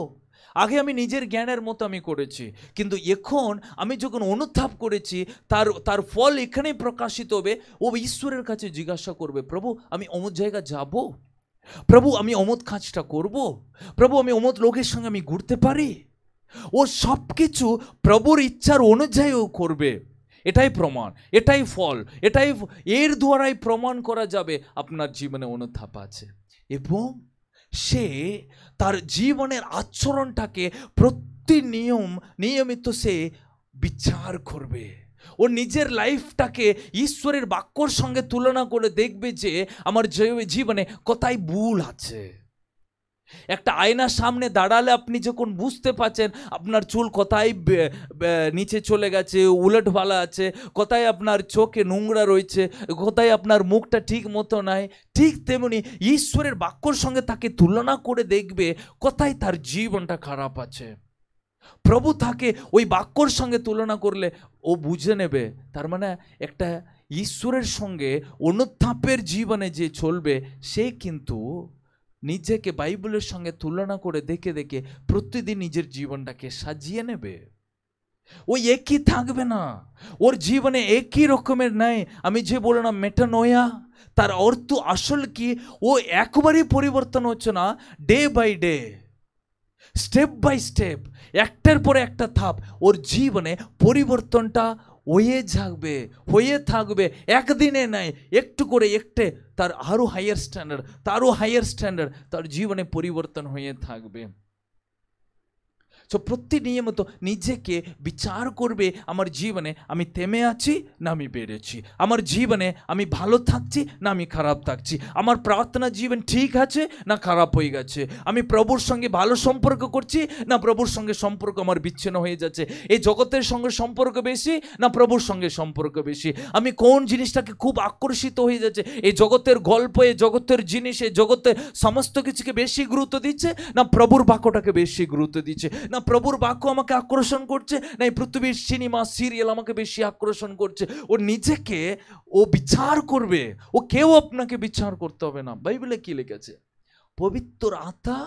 আগে আমি নিজের জ্ঞানের মতো আমি করেছি কিন্তু এখন আমি যখন অনুতাপ করেছি তার তার ফল এখানেই প্রকাশিত হবে ও ঈশ্বরের কাছে জিজ্ঞাসা করবে প্রভু আমি অমুক জায়গা যাব প্রভু আমি অমত কাজটা করব প্রভু আমি অমত লোকের সঙ্গে আমি ঘুরতে পারি ও সব কিছু প্রভুর ইচ্ছার অনুযায়ীও করবে এটাই প্রমাণ এটাই ফল এটাই এর দ্বারাই প্রমাণ করা যাবে আপনার জীবনে অনুতাপ আছে এবং সে তার জীবনের আচরণটাকে প্রতি নিয়ম নিয়মিত সে বিচার করবে ও নিজের লাইফটাকে ঈশ্বরের বাক্যর সঙ্গে তুলনা করে দেখবে যে আমার জীবনে কোথায় ভুল আছে একটা আয়নার সামনে দাঁড়ালে আপনি যখন বুঝতে পারছেন আপনার চুল কোথায় নিচে চলে গেছে উলট ভালা আছে কোথায় আপনার চোখে নোংরা রয়েছে কোথায় আপনার মুখটা ঠিক মতো নাই ঠিক তেমনি ঈশ্বরের বাক্যর সঙ্গে তাকে তুলনা করে দেখবে কোথায় তার জীবনটা খারাপ আছে প্রভু তাকে ওই বাক্যর সঙ্গে তুলনা করলে ও বুঝে নেবে তার মানে একটা ঈশ্বরের সঙ্গে অনুত্থাপের জীবনে যে চলবে সে কিন্তু নিজেকে বাইবেলের সঙ্গে তুলনা করে দেখে দেখে প্রতিদিন নিজের জীবনটাকে সাজিয়ে নেবে ওই একই থাকবে না ওর জীবনে একই রকমের নেয় আমি যে বললাম মেটানোয়া তার অর্থ আসল কি ও একবারই পরিবর্তন হচ্ছে না day by day step by step একটার পরে একটা থাপ ওর জীবনে পরিবর্তনটা ওয়ে থাকবে হয়ে থাকবে একদিনে নয় একটু করে একটে তার আরও হায়ার স্ট্যান্ডার্ড তারও হায়ার স্ট্যান্ডার্ড তার জীবনে পরিবর্তন হয়ে থাকবে সো প্রতিনিয়মত নিজেকে বিচার করবে আমার জীবনে আমি থেমে আছি না আমি বেড়েছি আমার জীবনে আমি ভালো থাকছি না আমি খারাপ থাকছি আমার প্রার্থনা জীবন ঠিক আছে না খারাপ হয়ে গেছে আমি প্রভুর সঙ্গে ভালো সম্পর্ক করছি না প্রভুর সঙ্গে সম্পর্ক আমার বিচ্ছিন্ন হয়ে যাচ্ছে এই জগতের সঙ্গে সম্পর্ক বেশি না প্রভুর সঙ্গে সম্পর্ক বেশি আমি কোন জিনিসটাকে খুব আকর্ষিত হয়ে যাচ্ছে এই জগতের গল্প এই জগতের জিনিস এই জগতের সমস্ত কিছুকে বেশি গুরুত্ব দিচ্ছে না প্রভুর বাক্যটাকে বেশি গুরুত্ব দিচ্ছে না না প্রভুর বাক্য আমাকে আকর্ষণ করছে না এই পৃথিবীর সিনেমা সিরিয়াল আমাকে বেশি আকর্ষণ করছে ও নিজেকে ও বিচার করবে ও কেউ আপনাকে বিচার করতে হবে না বাইবেলে কি লিখেছে পবিত্র আতা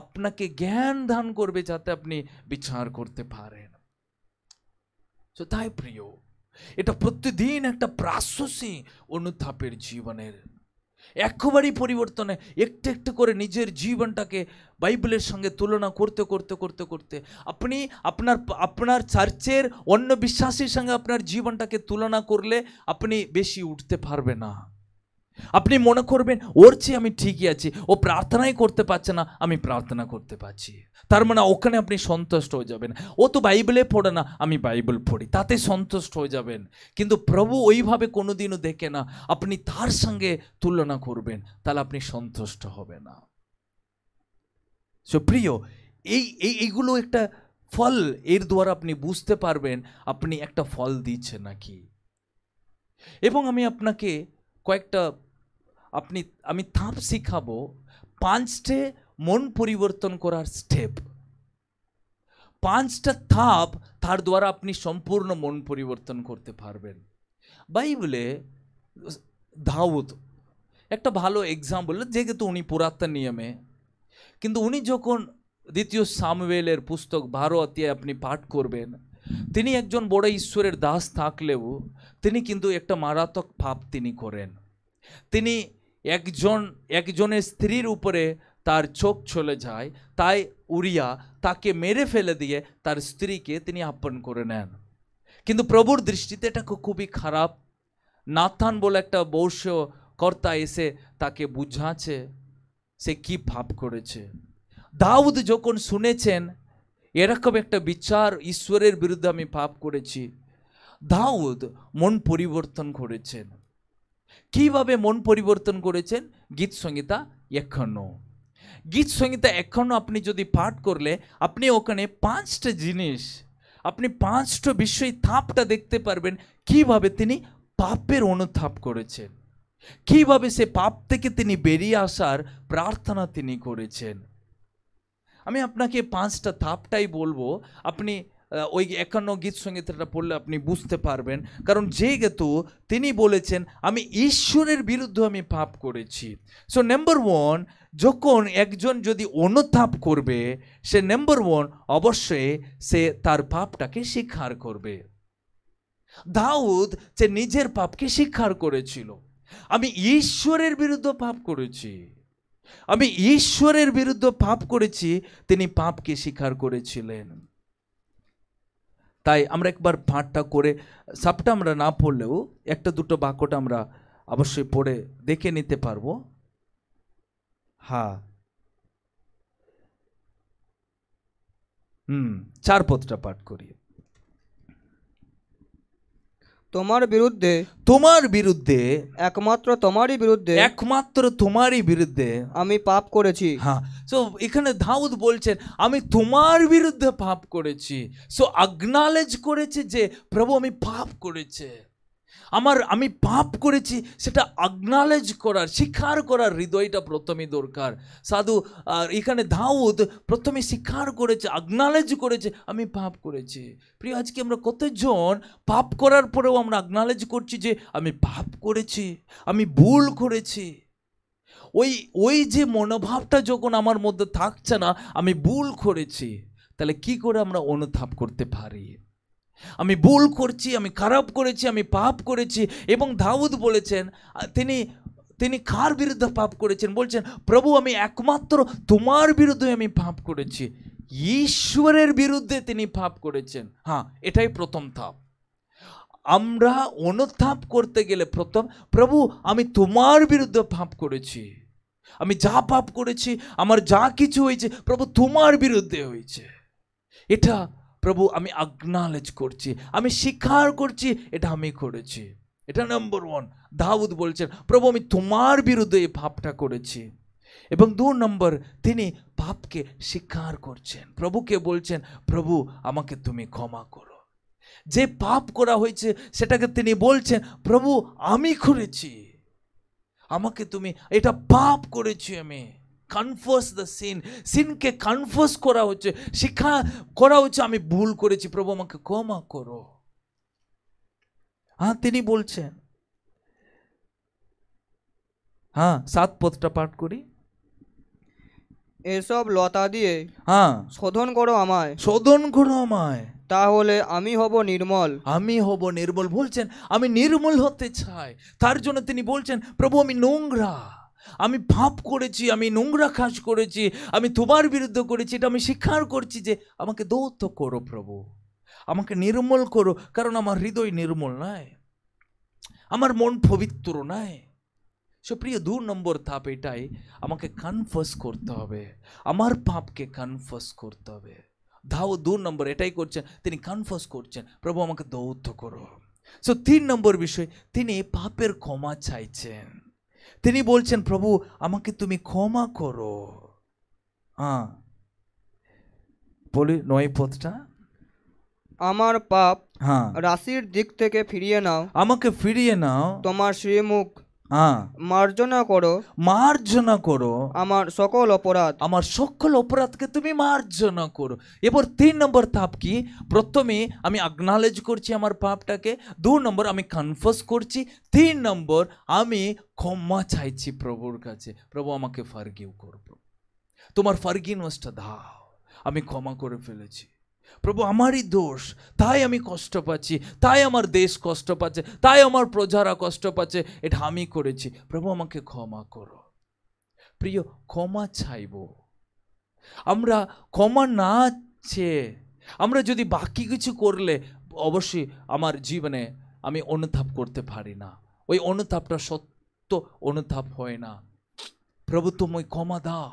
আপনাকে জ্ঞান দান করবে যাতে আপনি বিচার করতে পারেন তো তাই প্রিয় এটা প্রতিদিন একটা প্রাসসী অনুতাপের জীবনের একবারই পরিবর্তনে একটু একটু করে নিজের জীবনটাকে বাইবেলের সঙ্গে তুলনা করতে করতে করতে করতে আপনি আপনার আপনার চার্চের অন্য বিশ্বাসীর সঙ্গে আপনার জীবনটাকে তুলনা করলে আপনি বেশি উঠতে পারবে না আপনি মনে করবেন ওর চেয়ে আমি ঠিকই আছি ও প্রার্থনাই করতে পারছে না আমি প্রার্থনা করতে পারছি তার মানে ওখানে আপনি সন্তুষ্ট হয়ে যাবেন ও তো বাইবেলে পড়ে না আমি বাইবেল পড়ি তাতে সন্তুষ্ট হয়ে যাবেন কিন্তু প্রভু ওইভাবে কোনো দিনও দেখে না আপনি তার সঙ্গে তুলনা করবেন তাহলে আপনি সন্তুষ্ট হবে না সুপ্রিয় এই এইগুলো একটা ফল এর দ্বারা আপনি বুঝতে পারবেন আপনি একটা ফল দিচ্ছেন নাকি এবং আমি আপনাকে কয়েকটা আপনি আমি ধাপ শিখাবো পাঁচটে মন পরিবর্তন করার স্টেপ পাঁচটা থাপ তার দ্বারা আপনি সম্পূর্ণ মন পরিবর্তন করতে পারবেন বাইবলে ধাউত একটা ভালো এক্সাম্পল যেহেতু উনি পুরাতন নিয়মে কিন্তু উনি যখন দ্বিতীয় সামওয়েলের পুস্তক ভারতীয় আপনি পাঠ করবেন তিনি একজন বড় ঈশ্বরের দাস থাকলেও তিনি কিন্তু একটা মারাত্মক পাপ তিনি করেন তিনি একজন একজনের স্ত্রীর উপরে তার চোখ চলে যায় তাই উড়িয়া তাকে মেরে ফেলে দিয়ে তার স্ত্রীকে তিনি আপন করে নেন কিন্তু প্রভুর দৃষ্টিতে এটা খুবই খারাপ নাথান বলে একটা বৌষ্য কর্তা এসে তাকে বুঝাচ্ছে সে কি ভাব করেছে দাউদ যখন শুনেছেন এরকম একটা বিচার ঈশ্বরের বিরুদ্ধে আমি পাপ করেছি দাউদ মন পরিবর্তন করেছেন কিভাবে মন পরিবর্তন করেছেন গীত সংহিতা এখন গীত সংহিতা এখনও আপনি যদি পাঠ করলে আপনি ওখানে পাঁচটা জিনিস আপনি পাঁচটা বিষয় থাপটা দেখতে পারবেন কিভাবে তিনি পাপের অনুথাপ করেছেন কিভাবে সে পাপ থেকে তিনি বেরিয়ে আসার প্রার্থনা তিনি করেছেন আমি আপনাকে পাঁচটা ধাপটাই বলবো আপনি ওই একান্ন গীত সঙ্গীতটা পড়লে আপনি বুঝতে পারবেন কারণ যেহেতু তিনি বলেছেন আমি ঈশ্বরের বিরুদ্ধে আমি পাপ করেছি সো নেম্বার ওয়ান যখন একজন যদি অনুতাপ করবে সে নেম্বার ওয়ান অবশ্যই সে তার পাপটাকে স্বীকার করবে দাউদ সে নিজের পাপকে স্বীকার করেছিল আমি ঈশ্বরের বিরুদ্ধে পাপ করেছি আমি ঈশ্বরের বিরুদ্ধে পাপ করেছি তিনি পাপকে স্বীকার করেছিলেন তাই আমরা একবার পাঠটা করে সাপটা আমরা না পড়লেও একটা দুটো বাক্যটা আমরা অবশ্যই পড়ে দেখে নিতে পারবো হ্যাঁ হুম চার পথটা পাঠ করি তোমার বিরুদ্ধে তোমার বিরুদ্ধে একমাত্র তোমারই বিরুদ্ধে একমাত্র তোমারই বিরুদ্ধে আমি পাপ করেছি হ্যাঁ সো এখানে দাউদ বলছেন আমি তোমার বিরুদ্ধে পাপ করেছি সো আগনালেজ করেছে যে প্রভু আমি পাপ করেছে আমার আমি পাপ করেছি সেটা আগনালেজ করার স্বীকার করার হৃদয়টা প্রথমে দরকার সাধু আর এখানে দাউদ প্রথমে স্বীকার করেছে আগনালেজ করেছে আমি পাপ করেছি প্রিয় আজকে আমরা কতজন পাপ করার পরেও আমরা আগনালেজ করছি যে আমি পাপ করেছি আমি ভুল করেছি ওই ওই যে মনোভাবটা যখন আমার মধ্যে থাকছে না আমি ভুল করেছি তাহলে কি করে আমরা অনুতাপ করতে পারি আমি ভুল করছি আমি খারাপ করেছি আমি পাপ করেছি এবং দাউদ বলেছেন তিনি তিনি কার বিরুদ্ধে পাপ করেছেন বলছেন প্রভু আমি একমাত্র তোমার বিরুদ্ধে আমি পাপ করেছি ঈশ্বরের বিরুদ্ধে তিনি পাপ করেছেন হ্যাঁ এটাই প্রথম ধাপ আমরা অনুতাপ করতে গেলে প্রথম প্রভু আমি তোমার বিরুদ্ধে পাপ করেছি আমি যা পাপ করেছি আমার যা কিছু হয়েছে প্রভু তোমার বিরুদ্ধে হয়েছে এটা প্রভু আমি আগ্নালেজ করছি আমি স্বীকার করছি এটা আমি করেছি এটা নম্বর ওয়ান দাউদ বলছেন প্রভু আমি তোমার বিরুদ্ধে এই ভাবটা করেছি এবং দু নম্বর তিনি পাপকে স্বীকার করছেন প্রভুকে বলছেন প্রভু আমাকে তুমি ক্ষমা করো যে পাপ করা হয়েছে সেটাকে তিনি বলছেন প্রভু আমি করেছি আমাকে তুমি এটা পাপ করেছি আমি কনফার্স দ্য সিন সিনকে কনফার্স করা হচ্ছে শিক্ষা করা হচ্ছে আমি ভুল করেছি প্রভু আমাকে ক্ষমা করো হ্যাঁ তিনি বলছেন হ্যাঁ সাত পথটা পাঠ করি এসব লতা দিয়ে হ্যাঁ শোধন করো আমায় শোধন করো আমায় তাহলে আমি হব নির্মল আমি হব নির্মল বলছেন আমি নির্মল হতে চাই তার জন্য তিনি বলছেন প্রভু আমি নোংরা আমি পাপ করেছি আমি নোংরা কাজ করেছি আমি তোমার বিরুদ্ধ করেছি এটা আমি স্বীকার করছি যে আমাকে দৌত করো প্রভু আমাকে নির্মল করো কারণ আমার হৃদয় নির্মল নয় আমার মন পবিত্র নয় সো প্রিয় দু নম্বর ধাপ এটাই আমাকে কনফার্স করতে হবে আমার পাপকে কনফার্স করতে হবে ধাও দু নম্বর এটাই করছেন তিনি কনফার্স করছেন প্রভু আমাকে দৌত করো সো তিন নম্বর বিষয় তিনি পাপের ক্ষমা চাইছেন তিনি বলছেন প্রভু আমাকে তুমি ক্ষমা করো হ্যাঁ বলি নয় পথটা আমার পাপ হ্যাঁ রাশির দিক থেকে ফিরিয়ে নাও আমাকে ফিরিয়ে নাও তোমার শ্রীমুখ হ্যাঁ। মার্জনা করো মার্জনা করো আমার সকল অপরাধ আমার সকল অপরাধকে তুমি মার্জনা করো এবার তিন নম্বর ধাপ কি প্রথমে আমি আগনালেজ করছি আমার পাপটাকে দু নম্বর আমি কনফার্স করছি তিন নম্বর আমি ক্ষমা চাইছি প্রভুর কাছে প্রভু আমাকে ফার্গিউ করবো তোমার ফার্গিনসটা দাও আমি ক্ষমা করে ফেলেছি প্রভু আমারই দোষ তাই আমি কষ্ট পাচ্ছি তাই আমার দেশ কষ্ট পাচ্ছে তাই আমার প্রজারা কষ্ট পাচ্ছে এটা আমি করেছি প্রভু আমাকে ক্ষমা করো প্রিয় ক্ষমা চাইব আমরা ক্ষমা না চেয়ে আমরা যদি বাকি কিছু করলে অবশ্যই আমার জীবনে আমি অনুতাপ করতে পারি না ওই অনুতাপটা সত্য অনুতাপ হয় না প্রভু তুমি ক্ষমা দাও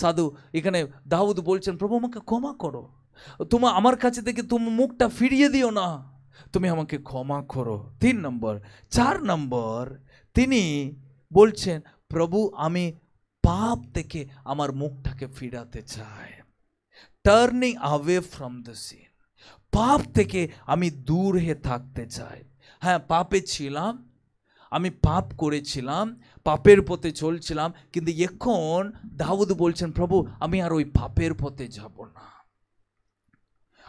সাধু এখানে দাউদ বলছেন প্রভু আমাকে ক্ষমা করো তোমা আমার কাছে থেকে তুমি মুখটা ফিরিয়ে দিও না তুমি আমাকে ক্ষমা করো তিন নম্বর চার নম্বর তিনি বলছেন প্রভু আমি পাপ থেকে আমার মুখটাকে ফিরাতে চাই turning away from the sin পাপ থেকে আমি দূর হয়ে থাকতে চাই হ্যাঁ পাপে ছিলাম আমি পাপ করেছিলাম পাপের পথে চলছিলাম কিন্তু এখন দাউদ বলছেন প্রভু আমি আর ওই পাপের পথে যাব না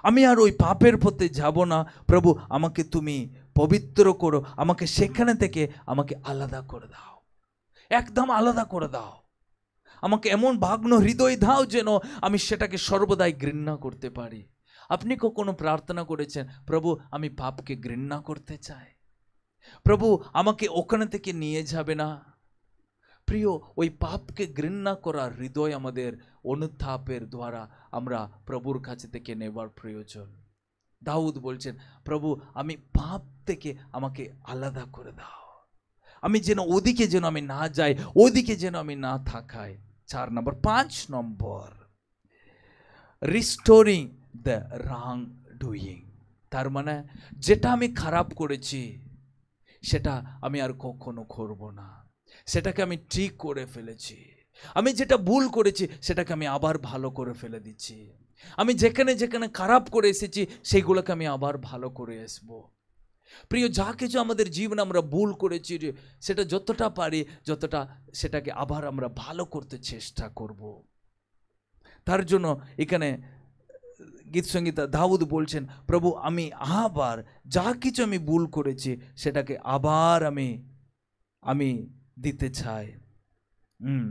আমি আর ওই পাপের পথে যাব না প্রভু আমাকে তুমি পবিত্র করো আমাকে সেখানে থেকে আমাকে আলাদা করে দাও একদম আলাদা করে দাও আমাকে এমন ভাগ্ন হৃদয় দাও যেন আমি সেটাকে সর্বদাই ঘৃণা করতে পারি আপনি কখনো প্রার্থনা করেছেন প্রভু আমি পাপকে ঘৃণা করতে চাই প্রভু আমাকে ওখানে থেকে নিয়ে যাবে না প্রিয় ওই পাপকে ঘৃণা করার হৃদয় আমাদের অনুত্থাপের দ্বারা আমরা প্রভুর কাছে থেকে নেবার প্রয়োজন দাউদ বলছেন প্রভু আমি পাপ থেকে আমাকে আলাদা করে দাও আমি যেন ওদিকে যেন আমি না যাই ওদিকে যেন আমি না থাকাই চার নম্বর পাঁচ নম্বর রিস্টোরিং দ্য রাং ডুইং তার মানে যেটা আমি খারাপ করেছি সেটা আমি আর কখনো করব না সেটাকে আমি ঠিক করে ফেলেছি আমি যেটা ভুল করেছি সেটাকে আমি আবার ভালো করে ফেলে দিচ্ছি আমি যেখানে যেখানে খারাপ করে এসেছি সেইগুলোকে আমি আবার ভালো করে আসবো প্রিয় যা কিছু আমাদের জীবনে আমরা ভুল করেছি সেটা যতটা পারি যতটা সেটাকে আবার আমরা ভালো করতে চেষ্টা করব তার জন্য এখানে সঙ্গীতা দাউদ বলছেন প্রভু আমি আবার যা কিছু আমি ভুল করেছি সেটাকে আবার আমি আমি দিতে চায় হুম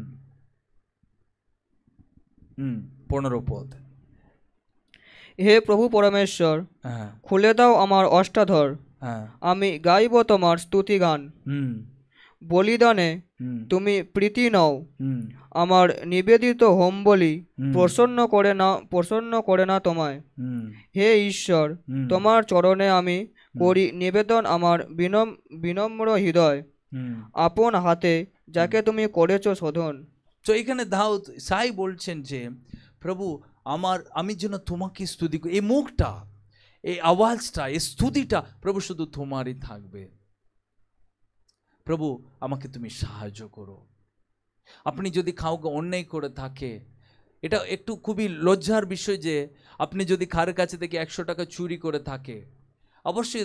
হুম পনেরো পদ হে প্রভু পরমেশ্বর হ্যাঁ। খুলে দাও আমার অষ্টাধর হ্যাঁ। আমি গাইব তোমার স্তুতি গান হুম বলিদানে তুমি প্রীতি নাও আমার নিবেদিত হোম বলি প্রসন্ন করে না প্রসন্ন করে না তোমায় হে ঈশ্বর তোমার চরণে আমি করি নিবেদন আমার বিনম বিনম্র হৃদয় আপন হাতে যাকে তুমি করেছ শোধন তো এখানে দাউদ সাই বলছেন যে প্রভু আমার আমি যেন তোমাকে স্তুতি এই মুখটা এই আওয়াজটা এই স্তুতিটা প্রভু শুধু তোমারই থাকবে প্রভু আমাকে তুমি সাহায্য করো আপনি যদি কাউকে অন্যায় করে থাকে এটা একটু খুবই লজ্জার বিষয় যে আপনি যদি কার কাছে থেকে একশো টাকা চুরি করে থাকে অবশ্যই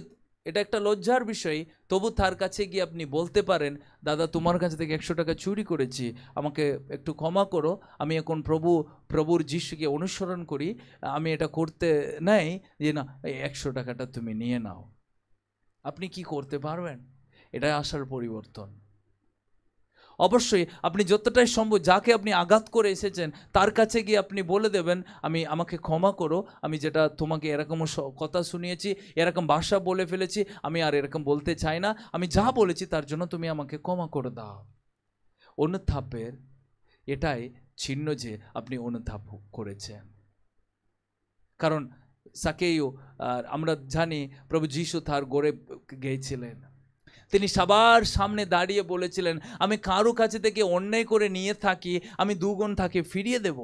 এটা একটা লজ্জার বিষয় তবু তার কাছে গিয়ে আপনি বলতে পারেন দাদা তোমার কাছ থেকে একশো টাকা চুরি করেছি আমাকে একটু ক্ষমা করো আমি এখন প্রভু প্রভুর যিশুকে অনুসরণ করি আমি এটা করতে নেই যে না এই একশো টাকাটা তুমি নিয়ে নাও আপনি কি করতে পারবেন এটা আসার পরিবর্তন অবশ্যই আপনি যতটাই সম্ভব যাকে আপনি আঘাত করে এসেছেন তার কাছে গিয়ে আপনি বলে দেবেন আমি আমাকে ক্ষমা করো আমি যেটা তোমাকে এরকম কথা শুনিয়েছি এরকম ভাষা বলে ফেলেছি আমি আর এরকম বলতে চাই না আমি যা বলেছি তার জন্য তুমি আমাকে ক্ষমা করে দাও অনুত্থাপের এটাই ছিন্ন যে আপনি অনুধাপ করেছেন কারণ সাকেও আমরা জানি প্রভু যীশু তার গড়ে গিয়েছিলেন তিনি সবার সামনে দাঁড়িয়ে বলেছিলেন আমি কারো কাছে থেকে অন্যায় করে নিয়ে থাকি আমি দুগুণ তাকে ফিরিয়ে দেব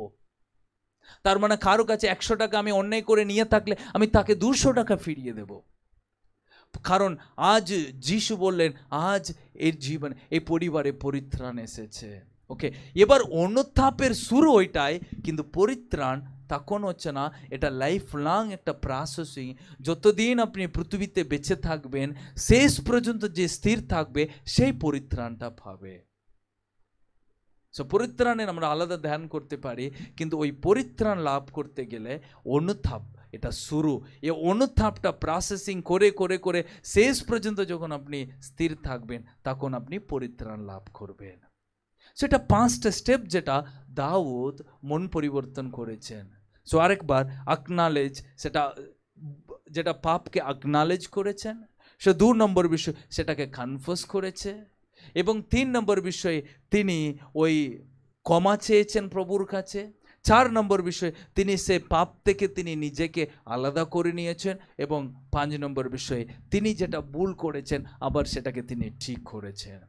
তার মানে কারো কাছে একশো টাকা আমি অন্যায় করে নিয়ে থাকলে আমি তাকে দুশো টাকা ফিরিয়ে দেব কারণ আজ যিশু বললেন আজ এর জীবন এই পরিবারে পরিত্রাণ এসেছে ওকে এবার অনুত্থাপের শুরু ওইটাই কিন্তু পরিত্রাণ তখন হচ্ছে না এটা লাইফ লং একটা প্রসেসিং যতদিন আপনি পৃথিবীতে বেঁচে থাকবেন শেষ পর্যন্ত যে স্থির থাকবে সেই পরিত্রাণটা পাবে সো পরিত্রাণে আমরা আলাদা ধ্যান করতে পারি কিন্তু ওই পরিত্রাণ লাভ করতে গেলে অনুথাপ এটা শুরু এ অনুথাপটা প্রসেসিং করে করে করে শেষ পর্যন্ত যখন আপনি স্থির থাকবেন তখন আপনি পরিত্রাণ লাভ করবেন সেটা পাঁচটা স্টেপ যেটা দাউদ মন পরিবর্তন করেছেন সো আরেকবার আকনালেজ সেটা যেটা পাপকে আকনালেজ করেছেন সে দু নম্বর বিষয় সেটাকে কনফার্স করেছে এবং তিন নম্বর বিষয়ে তিনি ওই ক্ষমা চেয়েছেন প্রভুর কাছে চার নম্বর বিষয়ে তিনি সে পাপ থেকে তিনি নিজেকে আলাদা করে নিয়েছেন এবং পাঁচ নম্বর বিষয়ে তিনি যেটা ভুল করেছেন আবার সেটাকে তিনি ঠিক করেছেন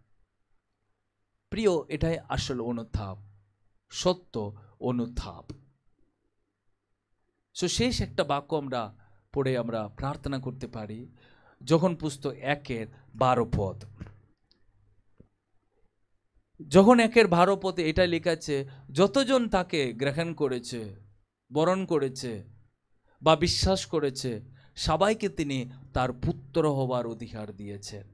প্রিয় এটাই আসল অনুথাপ সত্য অনুথাপ সো শেষ একটা বাক্য আমরা পড়ে আমরা প্রার্থনা করতে পারি যখন পুস্তক একের বারো পদ যখন একের বারো পথে এটা লেখাচ্ছে যতজন তাকে গ্রহণ করেছে বরণ করেছে বা বিশ্বাস করেছে সবাইকে তিনি তার পুত্র হওয়ার অধিকার দিয়েছেন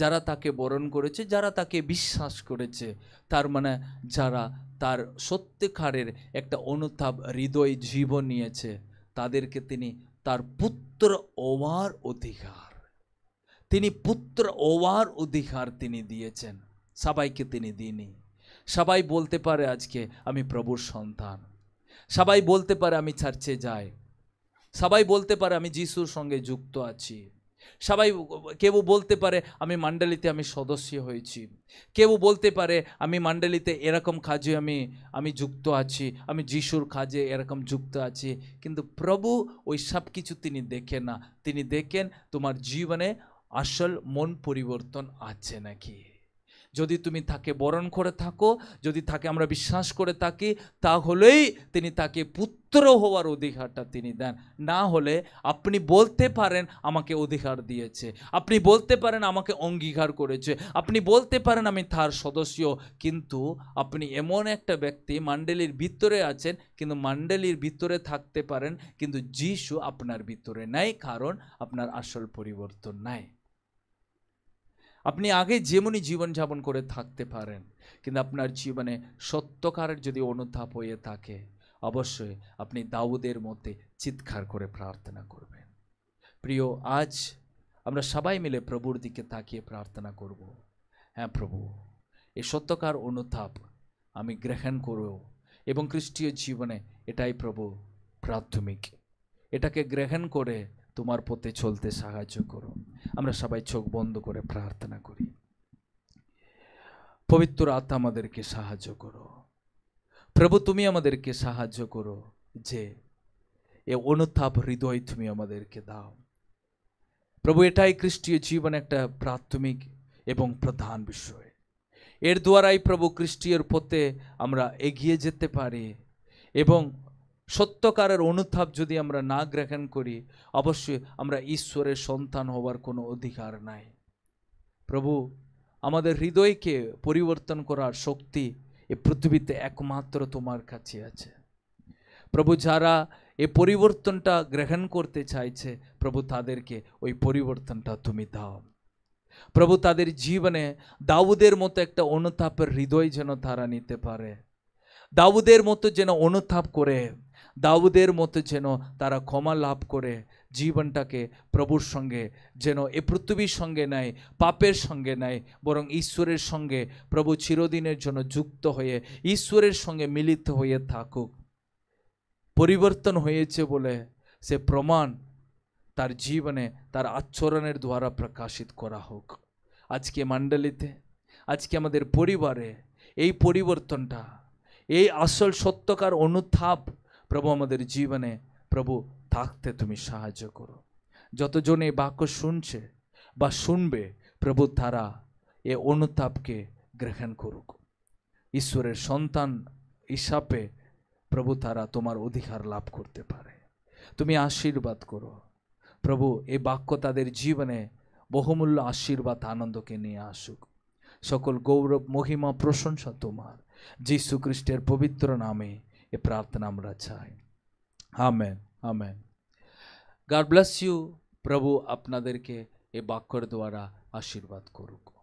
যারা তাকে বরণ করেছে যারা তাকে বিশ্বাস করেছে তার মানে যারা তার সত্যিকারের একটা অনুতাপ হৃদয় জীবন নিয়েছে তাদেরকে তিনি তার পুত্র ওয়ার অধিকার তিনি পুত্র ওয়ার অধিকার তিনি দিয়েছেন সবাইকে তিনি দিনই সবাই বলতে পারে আজকে আমি প্রভুর সন্তান সবাই বলতে পারে আমি চার্চে যাই সবাই বলতে পারে আমি যিশুর সঙ্গে যুক্ত আছি সবাই কেউ বলতে পারে আমি মান্ডালিতে আমি সদস্য হয়েছি কেউ বলতে পারে আমি মান্ডালিতে এরকম কাজে আমি আমি যুক্ত আছি আমি যিশুর কাজে এরকম যুক্ত আছি কিন্তু প্রভু ওই সব কিছু তিনি দেখেন না তিনি দেখেন তোমার জীবনে আসল মন পরিবর্তন আছে নাকি যদি তুমি তাকে বরণ করে থাকো যদি তাকে আমরা বিশ্বাস করে থাকি তাহলেই তিনি তাকে পুত্র হওয়ার অধিকারটা তিনি দেন না হলে আপনি বলতে পারেন আমাকে অধিকার দিয়েছে আপনি বলতে পারেন আমাকে অঙ্গীকার করেছে আপনি বলতে পারেন আমি তার সদস্য কিন্তু আপনি এমন একটা ব্যক্তি মান্ডেলির ভিতরে আছেন কিন্তু মান্ডেলির ভিতরে থাকতে পারেন কিন্তু যিশু আপনার ভিতরে নাই কারণ আপনার আসল পরিবর্তন নাই আপনি আগে যেমনই জীবনযাপন করে থাকতে পারেন কিন্তু আপনার জীবনে সত্যকারের যদি অনুধাপ হয়ে থাকে অবশ্যই আপনি দাউদের মধ্যে চিৎকার করে প্রার্থনা করবেন প্রিয় আজ আমরা সবাই মিলে প্রভুর দিকে তাকিয়ে প্রার্থনা করব হ্যাঁ প্রভু এই সত্যকার অনুতাপ আমি গ্রহণ করব এবং খ্রিস্টীয় জীবনে এটাই প্রভু প্রাথমিক এটাকে গ্রহণ করে তোমার পথে চলতে সাহায্য করো আমরা সবাই চোখ বন্ধ করে প্রার্থনা করি পবিত্র আত্মা আমাদেরকে সাহায্য করো প্রভু তুমি আমাদেরকে সাহায্য করো যে এ অনুতাপ হৃদয় তুমি আমাদেরকে দাও প্রভু এটাই খ্রিস্টীয় জীবন একটা প্রাথমিক এবং প্রধান বিষয় এর দ্বারাই প্রভু খ্রিস্টীয় পথে আমরা এগিয়ে যেতে পারি এবং সত্যকারের অনুতাপ যদি আমরা না গ্রহণ করি অবশ্যই আমরা ঈশ্বরের সন্তান হওয়ার কোনো অধিকার নাই প্রভু আমাদের হৃদয়কে পরিবর্তন করার শক্তি এ পৃথিবীতে একমাত্র তোমার কাছে আছে প্রভু যারা এ পরিবর্তনটা গ্রহণ করতে চাইছে প্রভু তাদেরকে ওই পরিবর্তনটা তুমি দাও প্রভু তাদের জীবনে দাউদের মতো একটা অনুতাপের হৃদয় যেন তারা নিতে পারে দাউদের মতো যেন অনুতাপ করে দাউদের মতো যেন তারা ক্ষমা লাভ করে জীবনটাকে প্রভুর সঙ্গে যেন এ পৃথিবীর সঙ্গে নেয় পাপের সঙ্গে নেয় বরং ঈশ্বরের সঙ্গে প্রভু চিরদিনের জন্য যুক্ত হয়ে ঈশ্বরের সঙ্গে মিলিত হয়ে থাকুক পরিবর্তন হয়েছে বলে সে প্রমাণ তার জীবনে তার আচরণের দ্বারা প্রকাশিত করা হোক আজকে মান্ডালিতে আজকে আমাদের পরিবারে এই পরিবর্তনটা এই আসল সত্যকার অনুথাপ প্রভু আমাদের জীবনে প্রভু থাকতে তুমি সাহায্য করো যতজন এই বাক্য শুনছে বা শুনবে প্রভু তারা এ অনুতাপকে গ্রহণ করুক ঈশ্বরের সন্তান হিসাবে প্রভু তারা তোমার অধিকার লাভ করতে পারে তুমি আশীর্বাদ করো প্রভু এই বাক্য তাদের জীবনে বহুমূল্য আশীর্বাদ আনন্দকে নিয়ে আসুক সকল গৌরব মহিমা প্রশংসা তোমার যীশু খ্রিস্টের পবিত্র নামে ये प्रार्थना हमारा चाहे हाँ मैन गॉड ब्लेस यू प्रभु अपना के ये वाक्य द्वारा आशीर्वाद करूँगा